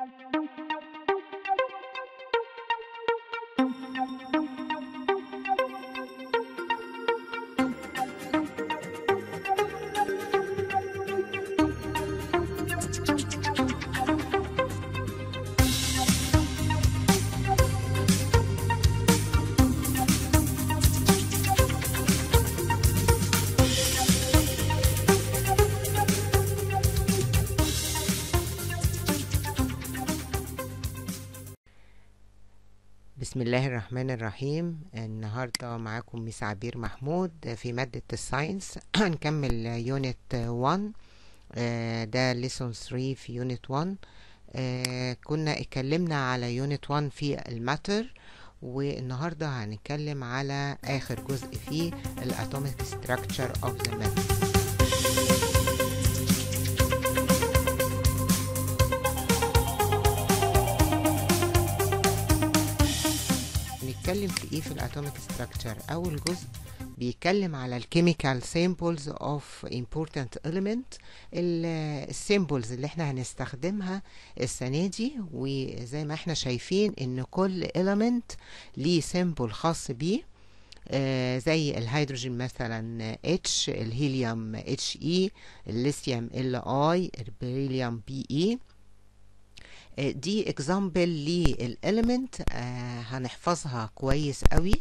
Thank you. الله الرحمن الرحيم النهاردة معاكم ميس عبير محمود في مادة الساينس هنكمل يونت 1 ده ليسون 3 في يونت 1 آه، كنا اتكلمنا على يونت 1 في الماتر والنهاردة هنتكلم على آخر جزء فيه الاتوميك ستراكشر اوف ذا ماتر بيتكلم في ايه في الاتوميك ستراكشر اول جزء بيتكلم على الكيميكال سيمبلز اوف امبورتنت element السيمبلز اللي احنا هنستخدمها السنه دي وزي ما احنا شايفين ان كل اليمنت ليه سيمبل خاص بيه آه زي الهيدروجين مثلا H الهيليوم HE الليثيوم LI البريليوم BE آه، دي اكزامبل للاليمنت آه، هنحفظها كويس قوي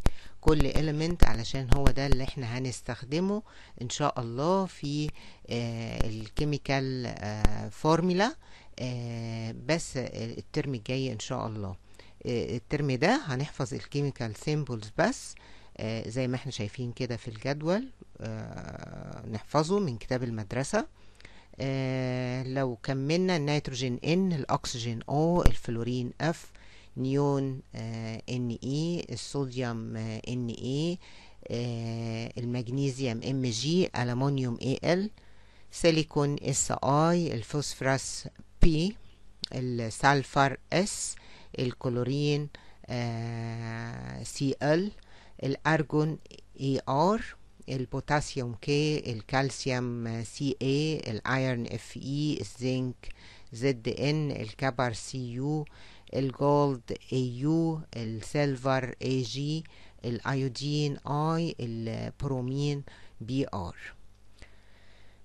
كل element علشان هو ده اللي احنا هنستخدمه ان شاء الله في آه، الكيميكال فورميلا بس الترم الجاي ان شاء الله الترم ده هنحفظ الكيميكال سيمبلز بس زي ما احنا شايفين كده في الجدول نحفظه من كتاب المدرسه آه، لو كملنا النيتروجين N الأكسجين O الفلورين F نيون ان آه، اي e، الصوديوم اي NA ام جي MG اي ال سيليكون اي الفوسفراس P السلفر اس الكلورين سي آه، ال الأرجون ار البوتاسيوم كي الكالسيوم سي اي الايرن اف اي الزنك زد ان الكبر سي يو الجولد اي يو السيلفر اي جي الايودين اي البرومين بي ار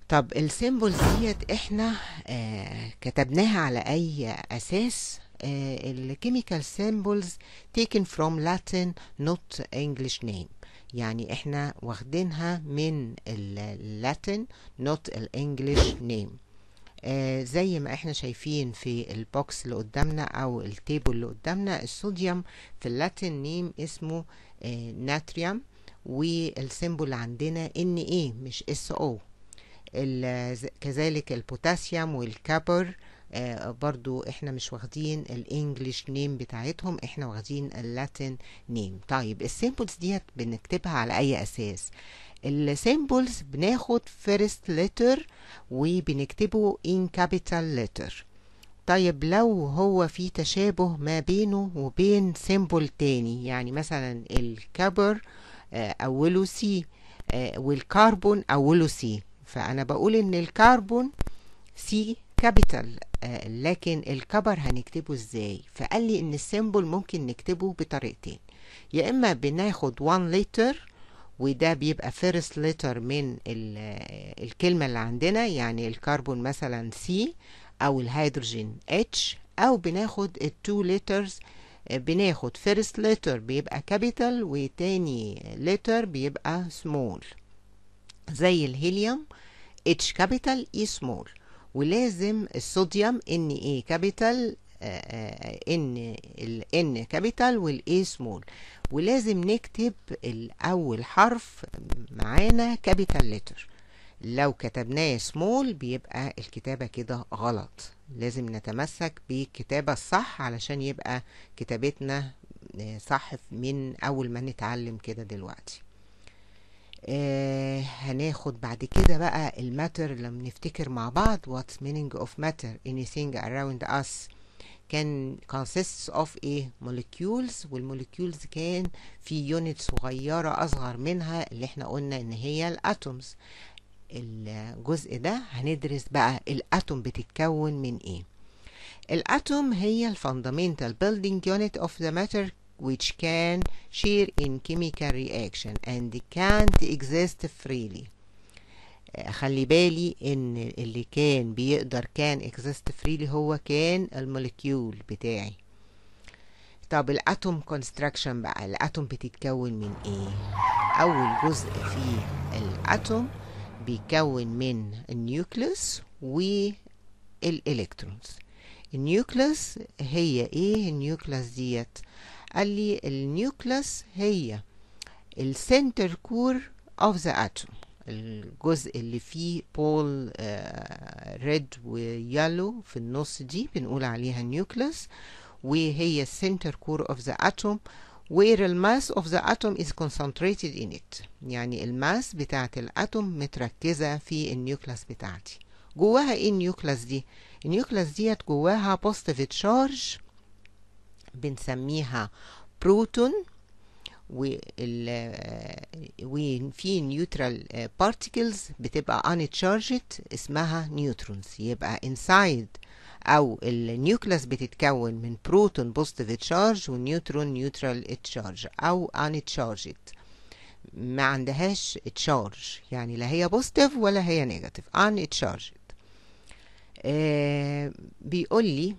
طب السيمبولز ديت احنا آه كتبناها على اي اساس الكيميكال آه، سيمبولز taken from Latin not English name يعني احنا واخدينها من اللاتين not الانجليش آه، نيم زي ما احنا شايفين في البوكس اللي قدامنا او التيبل اللي قدامنا الصوديوم في اللاتين نيم اسمه ناتريوم آه، والسيمبول عندنا ان ايه مش اس او كذلك البوتاسيوم والكابر آه، برضو احنا مش واخدين الانجليش نيم بتاعتهم احنا واخدين اللاتين نيم طيب السيمبلز ديت بنكتبها على اي اساس السيمبلز بناخد فيرست ليتر وبنكتبه ان كابيتال ليتر طيب لو هو في تشابه ما بينه وبين سيمبل تاني يعني مثلا الكبر آه، اوله سي آه، والكربون اوله سي فانا بقول ان الكربون سي كابيتال آه، لكن الكبر هنكتبه ازاي فقال لي ان السيمبل ممكن نكتبه بطريقتين يا اما بناخد 1 لتر وده بيبقى فيرست لتر من آه، الكلمة اللي عندنا يعني الكربون مثلا سي أو الهيدروجين اتش أو بناخد التو لترز آه، بناخد فيرست لتر بيبقى كابيتال وتاني لتر بيبقى سمول زي الهيليوم اتش كابيتال اي سمول ولازم الصوديوم ان اي آه، كابيتال آه، ان الان كابيتال والاي سمول ولازم نكتب الاول حرف معانا كابيتال لتر لو كتبناه سمول بيبقى الكتابة كده غلط لازم نتمسك بالكتابة الصح علشان يبقى كتابتنا آه، صح من أول ما نتعلم كده دلوقتي آه هناخد بعد كده بقى الماتر لما نفتكر مع بعض what's meaning of matter anything around us كان consists of ايه molecules والmolecules كان في يونت صغيرة أصغر منها اللي احنا قلنا إن هي الأتومز الجزء ده هندرس بقى الأتوم بتتكون من ايه الأتوم هي الفاندامنتال building unit of the matter which can share in chemical reaction and can't exist freely آه، خلي بالي ان اللي كان بيقدر كان exist freely هو كان المولكيول بتاعي طب الاتوم كونستراكشن بقى الاتوم بتتكون من ايه اول جزء في الاتوم بيتكون من النيوكليوس والالكترونز النيوكليوس هي ايه النيوكليوس ديت آه قال لي النيوكلس هي السنتر كور اوف ذا اتوم الجزء اللي فيه بول ريد ويالو في النص دي بنقول عليها نيوكلس وهي السنتر كور اوف ذا اتوم where الماس of the atom is concentrated in it يعني الماس بتاعة الاتوم متركزة في النيوكلس بتاعتي جواها ايه النيوكلس دي النيوكلس ديت جواها بوزيتيف تشارج بنسميها بروتون وفي نيوترال بارتيكلز بتبقى uncharged اسمها نيوترونز يبقى انسايد او النيوكلاس بتتكون من بروتون بوزيتيف تشارج ونيوترون نيوترال تشارج او uncharged ما عندهاش تشارج يعني لا هي بوزيتيف ولا هي نيجاتيف uncharged آه بيقول لي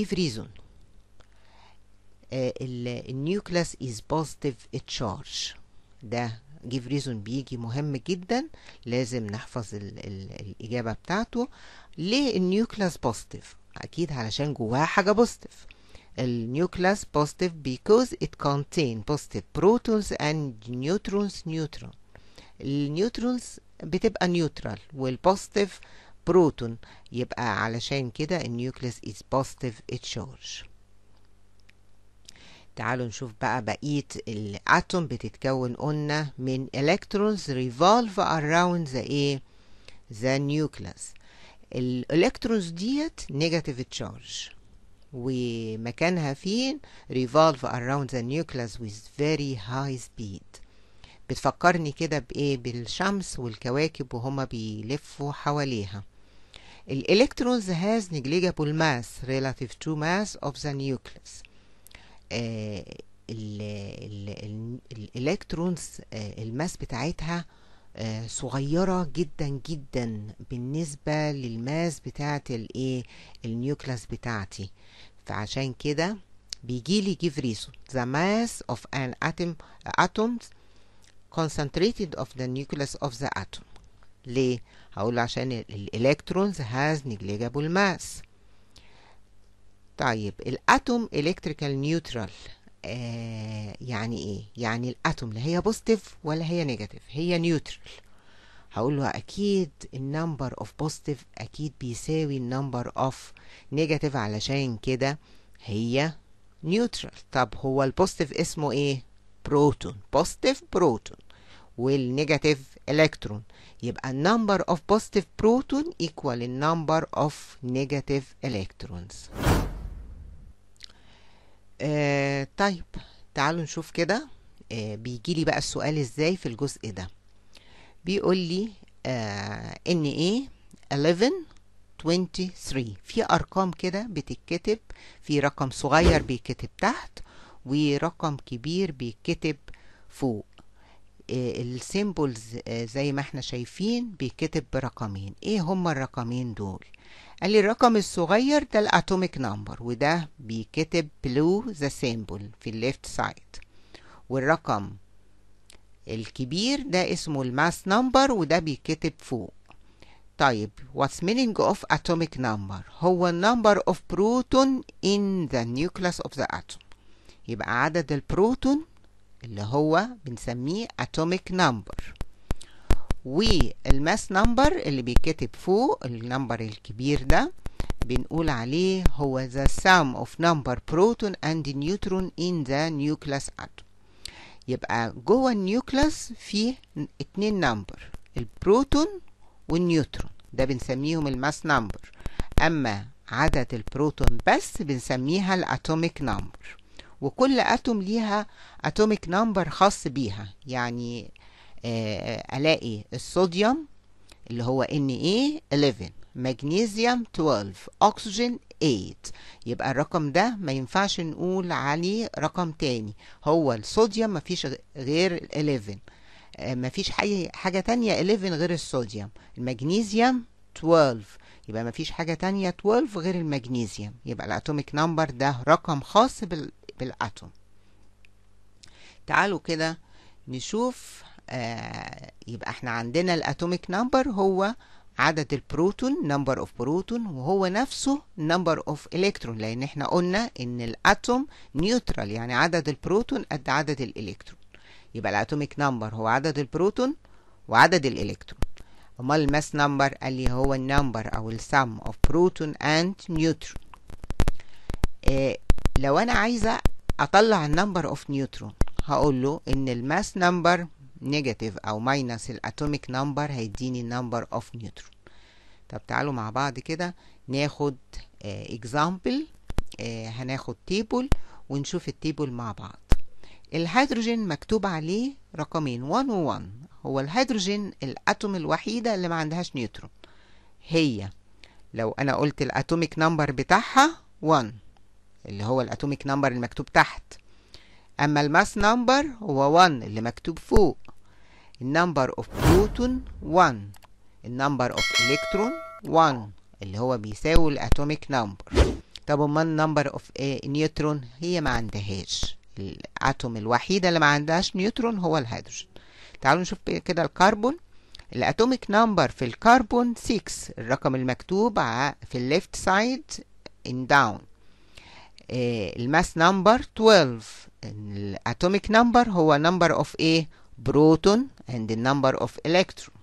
give reason النيوكلاس از بوزيتيف تشارج ده جيف ريزون بيجي مهم جدا لازم نحفظ الـ الـ الإجابة بتاعته ليه النيوكلاس بوزيتيف أكيد علشان جواها حاجة بوزيتيف النيوكلاس بوزيتيف because it contain positive protons and neutrons neutron النيوترونز بتبقى نيوترال والبوزيتيف بروتون يبقى علشان كده النيوكلاس is positive charge تعالوا نشوف بقى بقية الاتوم بتتكون قلنا من electrons revolve around the ايه the nucleus الالكترونز ديت نيجاتيف تشارج ومكانها فين ريفولف اراوند ذا نيوكليس ويز فيري هاي سبيد بتفكرني كده بايه بالشمس والكواكب وهما بيلفوا حواليها الالكترونز هاز نيجليجابل ماس ريلاتيف تو ماس اوف ذا نيوكليس آه، الالكترونز آه، الماس بتاعتها آه، صغيرة جدا جدا بالنسبة للماس بتاعت الايه النيوكلاس بتاعتي فعشان كده بيجيلي جفريسو the mass of an atom atoms concentrated of the nucleus of the atom ليه؟ هقول عشان الالكترونز has negligible mass طيب الاتوم الكتريكال آه، نيوترال يعني ايه يعني الاتوم لا هي بوزيتيف ولا هي نيجاتيف هي نيوترال هقول له اكيد النمبر اوف بوزيتيف اكيد بيساوي النمبر اوف نيجاتيف علشان كده هي نيوترال طب هو البوزيتيف اسمه ايه بروتون بوزيتيف بروتون والنيجاتيف الكترون يبقى النمبر اوف بوزيتيف بروتون ايكوال النمبر اوف نيجاتيف الكترونز آه طيب تعالوا نشوف كده آه بيجيلي بقى السؤال ازاي في الجزء ده بيقول لي آه ان ايه 1123 في ارقام كده بتتكتب في رقم صغير بيتكتب تحت ورقم كبير بيتكتب فوق آه، السيمبولز آه، زي ما احنا شايفين بيكتب برقمين ايه هما الرقمين دول قال لي الرقم الصغير ده الاتوميك نمبر وده بيكتب بلو ذا سيمبل في الليفت سايد والرقم الكبير ده اسمه الماس نمبر وده بيكتب فوق طيب what's meaning of atomic number هو number of proton in the nucleus of the atom يبقى عدد البروتون اللي هو بنسميه atomic number والماس نمبر اللي بيتكتب فوق النمبر الكبير ده بنقول عليه هو the sum of number proton and neutron in the nucleus atom يبقى جوه النيوكلاس فيه اتنين نمبر البروتون والنيوترون ده بنسميهم الماس نمبر اما عدد البروتون بس بنسميها الاتوميك نمبر وكل اتوم ليها اتوميك نمبر خاص بيها يعني آه، الاقي الصوديوم اللي هو Na 11 مغنيسيوم 12 اكسجين 8 يبقى الرقم ده ما ينفعش نقول عليه رقم تاني هو الصوديوم ما فيش غير 11 آه، مفيش حاجة, حاجة تانية 11 غير الصوديوم المغنيسيوم 12 يبقى ما فيش حاجة تانية 12 غير المغنيسيوم يبقى الاتوميك نمبر ده رقم خاص بال بالاتوم تعالوا كده نشوف آه يبقى احنا عندنا الاتوميك نمبر هو عدد البروتون نمبر اوف بروتون وهو نفسه نمبر اوف الكترون لان احنا قلنا ان الاتوم نيوترال يعني عدد البروتون قد عدد الالكترون يبقى الاتوميك نمبر هو عدد البروتون وعدد الالكترون امال الماس نمبر قال لي هو النمبر او السم اوف بروتون اند نيوترون لو انا عايزه اطلع النمبر اوف نيوترون هقول له ان الماس نمبر نيجاتيف او ماينس الاتوميك نمبر هيديني نمبر اوف نيوترون طب تعالوا مع بعض كده ناخد اكزامبل آه،, آه هناخد تيبل ونشوف التيبل مع بعض الهيدروجين مكتوب عليه رقمين 1 و1 هو الهيدروجين الاتوم الوحيده اللي ما عندهاش نيوترون هي لو انا قلت الاتوميك نمبر بتاعها 1 اللي هو الاتوميك نمبر المكتوب تحت اما الماس نمبر هو 1 اللي مكتوب فوق النمبر اوف بروتون 1 النمبر اوف الكترون 1 اللي هو بيساوي الاتوميك نمبر طب امال النمبر اوف نيوترون هي ما عندهاش الاتوم الوحيده اللي ما عندهاش نيوترون هو الهيدروجين تعالوا نشوف كده الكربون الاتوميك نمبر في الكربون 6 الرقم المكتوب في الليفت سايد ان داون آه، الماس نمبر 12 الاتوميك نمبر هو نمبر اوف ايه بروتون اند النمبر اوف الكترون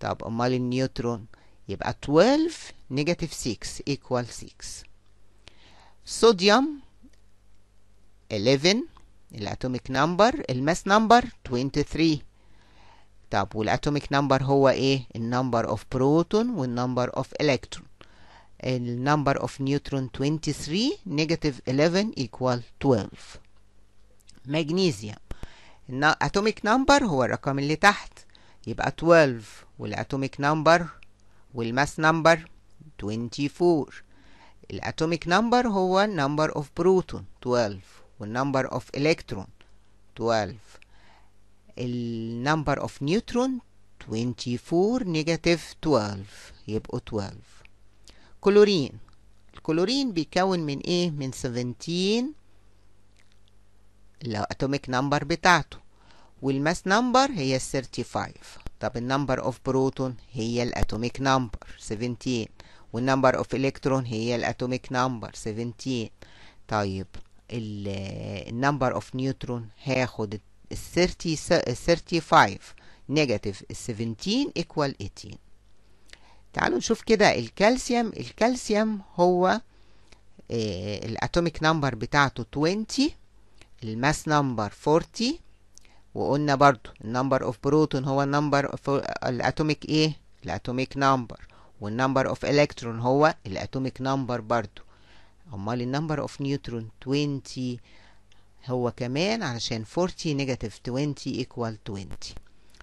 طب امال النيوترون يبقى 12 نيجاتيف 6 ايكوال 6 صوديوم 11 الاتوميك نمبر الماس نمبر 23 طب والاتوميك نمبر هو ايه النمبر اوف بروتون والنمبر اوف الكترون number of neutron 23 negative 11 equal 12 مغنيسيوم اتوميك نمبر هو الرقم اللي تحت يبقى 12 والاتوميك نمبر والماس نمبر 24 الاتوميك نمبر هو number of proton 12 والنمبر of electron 12 النمبر of neutron 24 negative 12 يبقوا 12 كلورين الكلورين بيكون من ايه من 17 الاتوميك نمبر بتاعته والماس نمبر هي 35 طب النمبر اوف بروتون هي الاتوميك نمبر 17 والنمبر اوف الكترون هي الاتوميك نمبر 17 طيب النمبر اوف نيوترون هاخد ال 35 نيجاتيف 17 ايكوال 18 تعالوا نشوف كده الكالسيوم الكالسيوم هو آه، الاتوميك نمبر بتاعته 20 الماس نمبر 40 وقلنا برضو النمبر اوف بروتون هو النمبر اوف الاتوميك ايه الاتوميك نمبر والنمبر اوف الكترون هو الاتوميك نمبر برضو امال النمبر اوف نيوترون 20 هو كمان علشان 40 نيجاتيف 20 ايكوال 20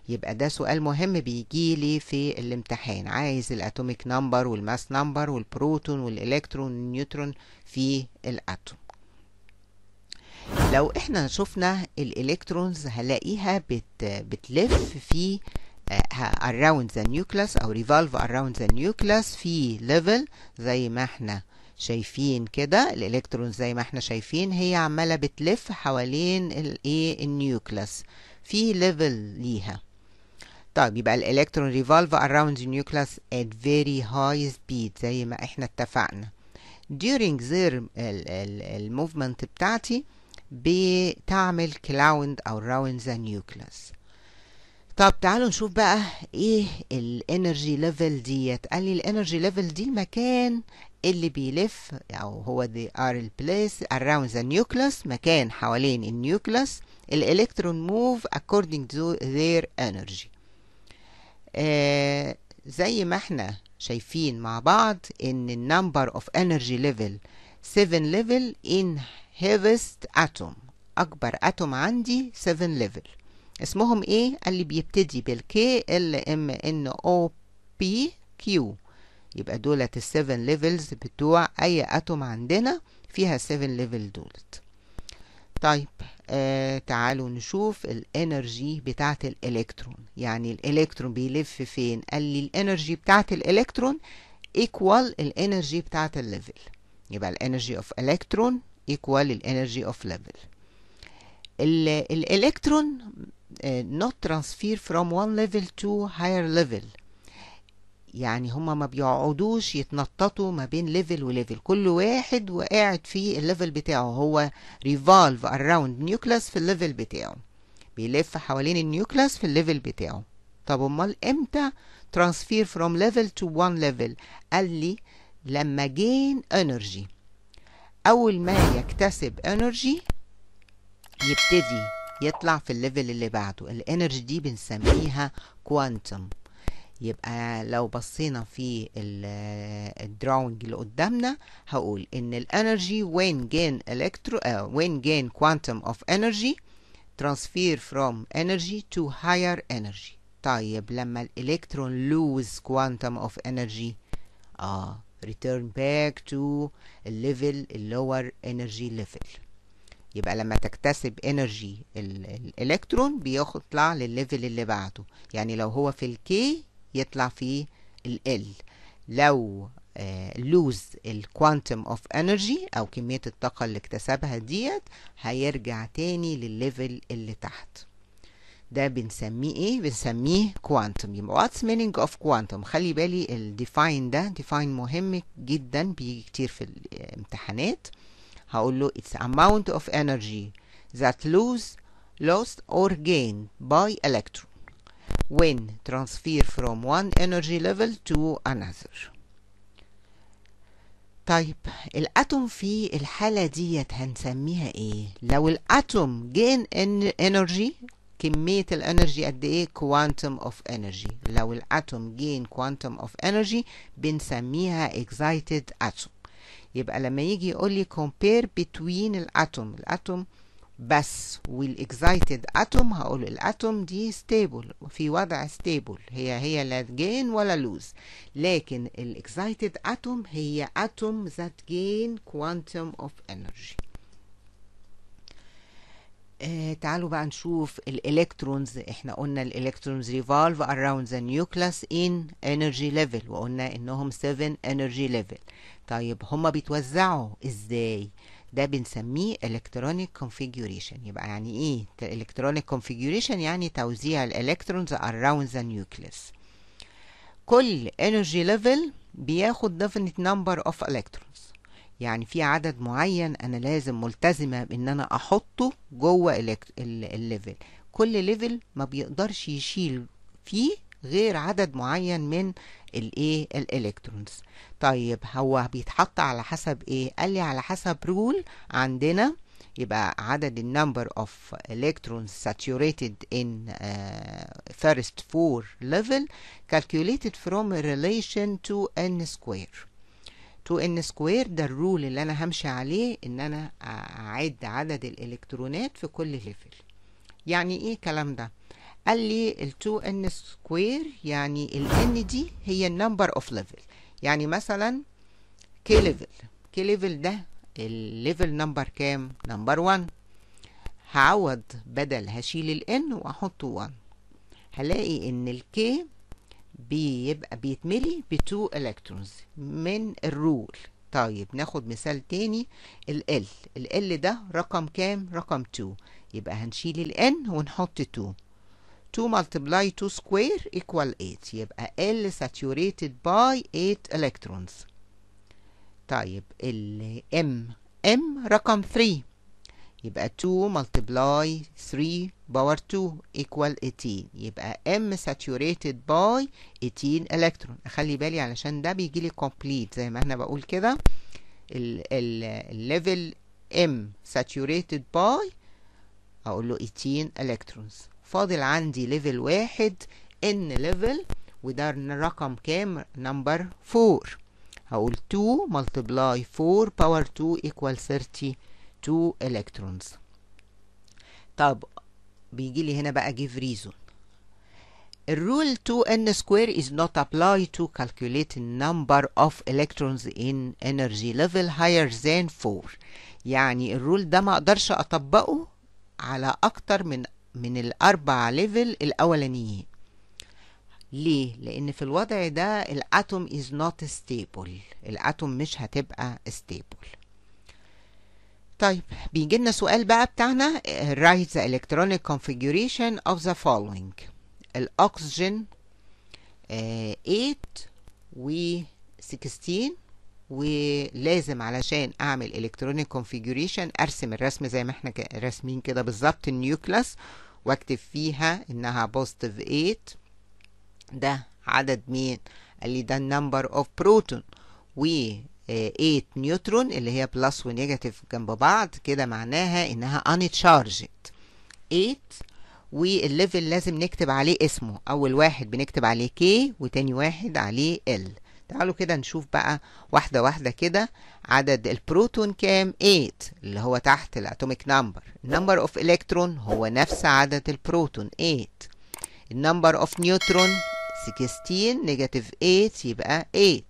يبقى ده سؤال مهم بيجيلي في الامتحان عايز الاتوميك نمبر والماس نمبر والبروتون والالكترون والنيوترون في الاتوم لو احنا شفنا الالكترونز هلاقيها بت بتلف في آه، around the nucleus او revolve around the nucleus في level زي ما احنا شايفين كده الالكترون زي ما احنا شايفين هي عماله بتلف حوالين الايه النيوكلس في ليفل ليها طيب يبقى الالكترون ريفولف around the nucleus at very high speed زي ما احنا اتفقنا during their الموفمنت بتاعتي بتعمل كلاوند او راوند ذا نيوكلاس طب تعالوا نشوف بقى ايه الانرجي ليفل ديت قال لي الانرجي ليفل دي المكان اللي بيلف او هو دي are البليس around the nucleus مكان حوالين النيوكلاس الالكترون move according to their energy آه زي ما احنا شايفين مع بعض ان النمبر اوف انرجي ليفل 7 ليفل ان هيفست اتوم اكبر اتوم عندي 7 ليفل اسمهم ايه اللي بيبتدي بالكي ال ام ان او بي كيو يبقى دولت ال 7 ليفلز بتوع اي اتوم عندنا فيها 7 ليفل دولت طيب آه تعالوا نشوف الانرجي بتاعة الالكترون يعني الالكترون بيلف فين قال لي الانرجي بتاعة الالكترون ايكوال الانرجي بتاعة الليفل يبقى الانرجي اوف الكترون ايكوال الانرجي اوف ليفل الالكترون آه، not transfer from one level to higher level يعني هما ما بيقعدوش يتنططوا ما بين ليفل وليفل كل واحد وقاعد في الليفل بتاعه هو ريفولف اراوند نيوكلاس في الليفل بتاعه بيلف حوالين النيوكلاس في الليفل بتاعه طب امال امتى ترانسفير فروم ليفل تو وان ليفل قال لي لما جين انرجي اول ما يكتسب انرجي يبتدي يطلع في الليفل اللي بعده الانرجي دي بنسميها كوانتم يبقى لو بصينا في الدراونج اللي قدامنا هقول ان الانرجي وين جين الكترو وين جين كوانتم اوف انرجي ترانسفير فروم انرجي تو هاير انرجي طيب لما الالكترون لوز كوانتم اوف انرجي اه ريتيرن باك تو الليفل اللور انرجي ليفل يبقى لما تكتسب انرجي الالكترون بيطلع للليفل اللي بعده يعني لو هو في الكي يطلع فيه ال L لو لوز الكوانتم اوف انرجي او كميه الطاقه اللي اكتسبها ديت هيرجع تاني للليفل اللي تحت ده بنسميه ايه بنسميه كوانتم يبقى واتس مينينج اوف كوانتم خلي بالي الديفاين ده ديفاين مهم جدا بيجي كتير في الامتحانات هقول له it's amount of energy that lose lost or gained by electron when transferred from one energy level to another طيب الاتوم في الحاله ديت هنسميها ايه لو الاتوم gain energy كميه الانرجي قد ايه quantum of energy لو الاتوم gain quantum of energy بنسميها excited atom يبقى لما يجي يقول لي compare between الاتوم الاتوم بس والاكسايتد اتوم هقول الاتوم دي ستيبل في وضع ستيبل هي هي لا جين ولا لوز لكن الاكسايتد اتوم هي اتوم ذات جين كوانتم اوف انرجي تعالوا بقى نشوف الالكترونز احنا قلنا الالكترونز ريفولف اراوند ذا نيوكلاس ان انرجي ليفل وقلنا انهم 7 انرجي ليفل طيب هما بيتوزعوا ازاي ده بنسميه electronic configuration يبقى يعني ايه electronic configuration يعني توزيع الالكترونز around the nucleus كل energy level بياخد definite number of electrons يعني في عدد معين انا لازم ملتزمه بان انا احطه جوه الليفل كل ليفل ما بيقدرش يشيل فيه غير عدد معين من الايه الالكترونز طيب هو بيتحط على حسب ايه قال لي على حسب رول عندنا يبقى عدد النمبر اوف electrons saturated in first آه، four level calculated from relation to n square 2 n square ده الرول اللي انا همشي عليه ان انا اعد عدد الالكترونات في كل ليفل يعني ايه الكلام ده قال لي ال 2n سكوير يعني ال n دي هي النمبر اوف ليفل يعني مثلا k ليفل k ليفل ده الليفل نمبر كام نمبر 1 هعوض بدل هشيل ال n واحط 1 هلاقي ان ال k بيبقى بيتملي ب 2 الكترونز من الرول طيب ناخد مثال تاني ال L ال L ده رقم كام رقم 2 يبقى هنشيل ال N ونحط 2 2 multiply 2 square equal 8 يبقى L saturated by 8 electrons طيب ال M M رقم 3 يبقى 2 multiply 3 power 2 equal 18 يبقى M saturated by 18 electron اخلي بالي علشان ده بيجي لي complete زي ما انا بقول كده ال ال level M saturated by اقول له 18 electrons فاضل عندي ليفل واحد ان ليفل وده الرقم كام نمبر فور هقول 2 multiply 4 power 2 equal 32 electrons طب بيجي لي هنا بقى give reason rule 2n square is not applied to calculate number of electrons in energy level higher than 4 يعني الرول ده ما اقدرش اطبقه على اكتر من من الأربع ليفل الأولانيين ليه؟ لأن في الوضع ده الأتوم is not stable الأتوم مش هتبقى stable طيب بيجي لنا سؤال بقى بتاعنا write the electronic configuration of the following الأكسجين 8 آه، و 16 ولازم علشان اعمل الكترونيك configuration ارسم الرسم زي ما احنا راسمين كده بالظبط النيوكلاس واكتب فيها انها بوزيتيف 8 ده عدد مين قال لي ده النمبر اوف بروتون و 8 آه، نيوترون اللي هي بلس ونيجاتيف جنب بعض كده معناها انها ان تشارجد 8 والليفل لازم نكتب عليه اسمه اول واحد بنكتب عليه كي وتاني واحد عليه ال تعالوا كده نشوف بقى واحدة واحدة كده عدد البروتون كام 8 اللي هو تحت الاتوميك نمبر النمبر اوف الكترون هو نفس عدد البروتون 8 النمبر اوف نيوترون 16 نيجاتيف 8 يبقى 8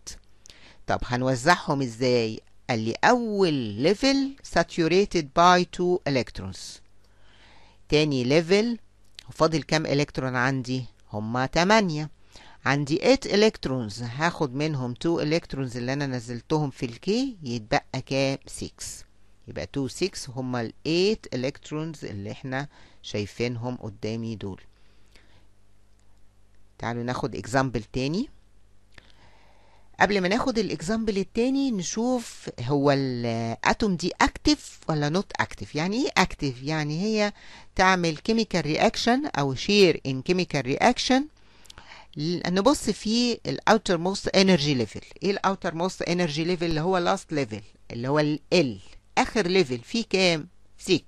طب هنوزعهم ازاي قال لي اول ليفل saturated by 2 electrons تاني ليفل فاضل كام الكترون عندي هما 8 عندي 8 الكترونز هاخد منهم 2 الكترونز اللي انا نزلتهم في الكي يتبقى كام 6 يبقى 2 6 هما ال 8 الكترونز اللي احنا شايفينهم قدامي دول تعالوا ناخد اكزامبل تاني قبل ما ناخد الاكزامبل التاني نشوف هو الاتوم دي اكتف ولا نوت اكتف يعني ايه اكتف يعني هي تعمل كيميكال رياكشن او شير ان كيميكال رياكشن نبص في الاوتر موست انرجي ليفل ايه الاوتر موست انرجي ليفل اللي هو لاست ليفل اللي هو ال اخر ليفل فيه كام 6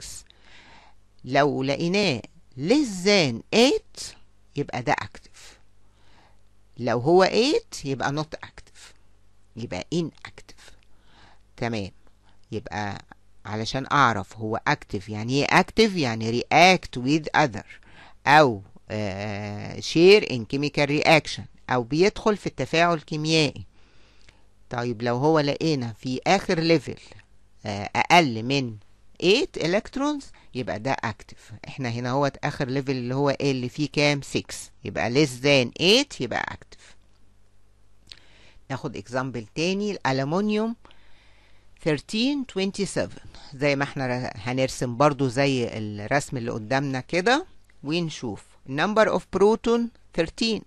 لو لقيناه less than 8 يبقى ده اكتف لو هو 8 يبقى نوت اكتف يبقى اكتف تمام يبقى علشان اعرف هو اكتف يعني ايه اكتف يعني رياكت ويذ اذر او آه، شير ان كيميكال رياكشن او بيدخل في التفاعل كيميائي طيب لو هو لقينا في اخر ليفل آه، اقل من 8 الكترونز يبقى ده اكتف احنا هنا هو اخر ليفل اللي هو ايه اللي فيه كام 6 يبقى less than 8 يبقى اكتف ناخد اكزامبل تاني الالومنيوم 1327 زي ما احنا هنرسم برضو زي الرسم اللي قدامنا كده ونشوف number of proton 13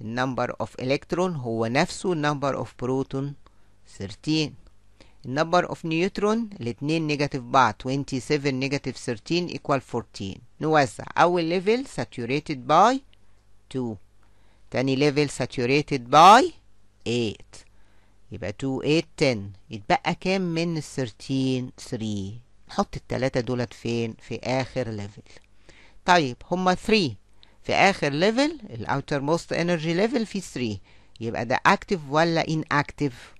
number of electron هو نفسه number of proton 13 number of neutron الاتنين نيجاتيف بعض 27 نيجاتيف 13 equal 14 نوزع أول ليفل saturated by 2 تاني ليفل saturated by 8 يبقى 2 8 10 يتبقى كام من 13 3 نحط التلاتة دولت فين في آخر ليفل طيب هما 3 في اخر ليفل الاوتر موست انرجي ليفل في 3 يبقى ده اكتف ولا ان اكتف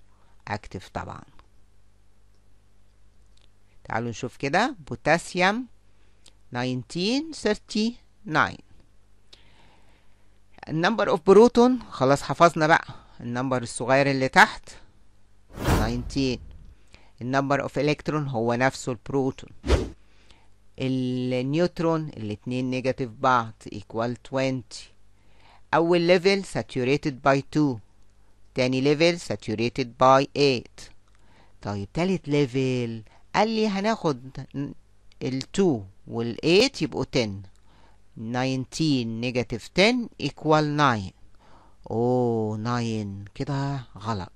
اكتف طبعا تعالوا نشوف كده بوتاسيوم 1939 النمبر اوف بروتون خلاص حفظنا بقى النمبر الصغير اللي تحت 19 النمبر اوف الكترون هو نفسه البروتون النيوترون الاتنين نيجاتيف بعض equal 20 أول ليفل saturated by 2 تاني ليفل saturated by 8 طيب تالت ليفل قال لي هناخد ال 2 وال 8 يبقوا 10 19 نيجاتيف 10 equal 9 اوه 9 كده غلط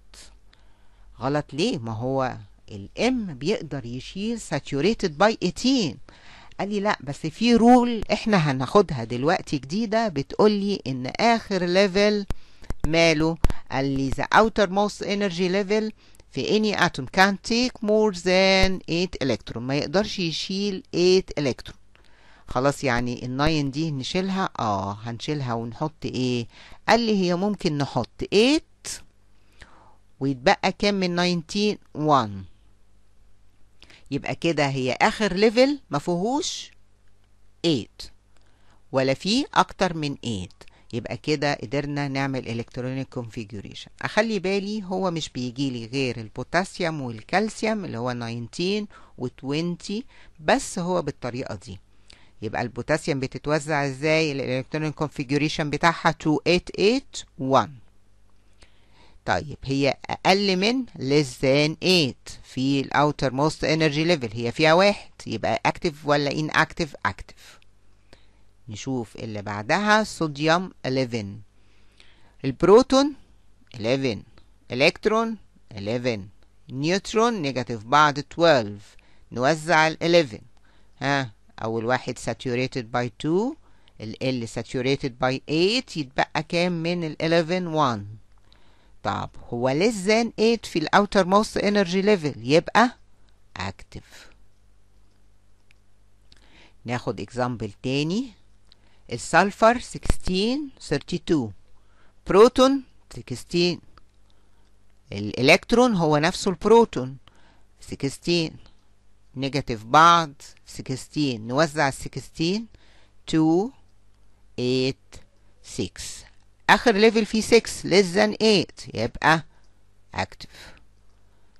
غلط ليه ما هو الام بيقدر يشيل saturated by 18 قال لي لا بس في رول احنا هناخدها دلوقتي جديده بتقول لي ان اخر ليفل ماله قال لي ذا اوتر موست انرجي ليفل في اني اتوم كان تيك مور ذان 8 الكترون ما يقدرش يشيل 8 الكترون خلاص يعني ال 9 دي نشيلها اه هنشيلها ونحط ايه قال لي هي ممكن نحط 8 ويتبقى كام من 19 1 يبقى كده هي آخر ليفل مفيهوش 8 ولا فيه أكتر من 8 يبقى كده قدرنا نعمل الكترونيك كونفيجوريشن اخلي بالي هو مش بيجي لي غير البوتاسيوم والكالسيوم اللي هو 19 و20 بس هو بالطريقه دي يبقى البوتاسيوم بتتوزع ازاي الالكترونيك كونفيجوريشن بتاعها 2881 طيب هي أقل من less than 8 في الـ outermost energy level هي فيها واحد يبقى active ولا inactive active نشوف اللي بعدها صوديوم 11 البروتون 11 الكترون 11 نيوترون نيجاتيف بعد 12 نوزع الـ 11 ها أول واحد saturated by 2 ال L saturated by 8 يتبقى كام من الـ 11 1 طب هو less than 8 في الاوتر موست انرجي ليفل يبقى active ناخد اكزامبل تاني السلفر 16 32 بروتون 16 الالكترون هو نفسه البروتون 16 نيجاتيف بعض 16 نوزع 16 2 8 6 اخر ليفل فيه 6 less than 8 يبقى active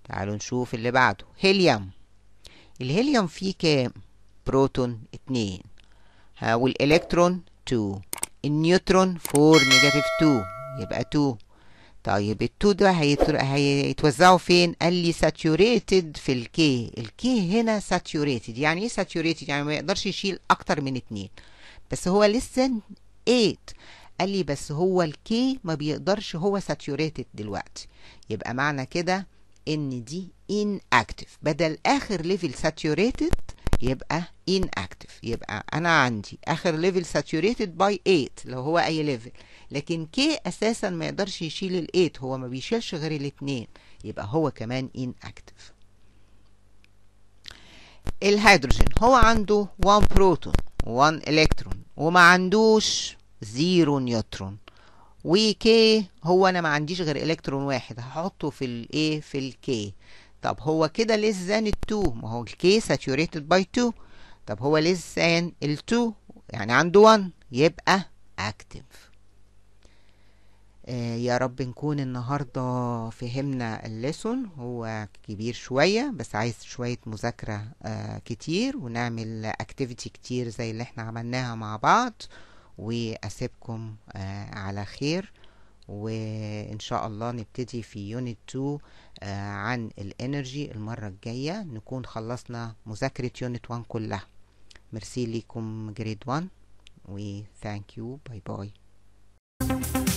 تعالوا نشوف اللي بعده هيليوم الهيليوم فيه كام بروتون 2 والالكترون 2 النيوترون 4 نيجاتيف 2 يبقى 2 طيب ال2 ده هيتر... هيتوزعوا فين قال لي ساتوريتد في الكي الكي هنا ساتوريتد يعني ايه ساتوريتد يعني ما يقدرش يشيل اكتر من 2 بس هو لسه 8 قال لي بس هو الكي ما بيقدرش هو ساتيوريتد دلوقتي يبقى معنى كده ان دي ان اكتف بدل اخر ليفل ساتيوريتد يبقى ان اكتف يبقى انا عندي اخر ليفل ساتيوريتد باي 8 لو هو اي ليفل لكن كي اساسا ما يقدرش يشيل ال 8 هو ما بيشيلش غير الاثنين يبقى هو كمان ان اكتف الهيدروجين هو عنده 1 بروتون و1 الكترون وما عندوش زيرون نيوترون وكي هو انا ما عنديش غير الكترون واحد هحطه في الايه في الكي طب هو كده ليس ذان التو ما هو الكي ساتوريتد باي تو طب هو ليس ذان التو يعني عنده 1 يبقى اكتف آه يا رب نكون النهارده فهمنا الليسون هو كبير شويه بس عايز شويه مذاكره آه كتير ونعمل اكتيفيتي كتير زي اللي احنا عملناها مع بعض واسيبكم آه، على خير وان شاء الله نبتدي في يونت 2 آه، عن الانرجي المره الجايه نكون خلصنا مذاكره يونت 1 كلها ميرسي ليكم جريد 1 وثانك يو باي باي thank you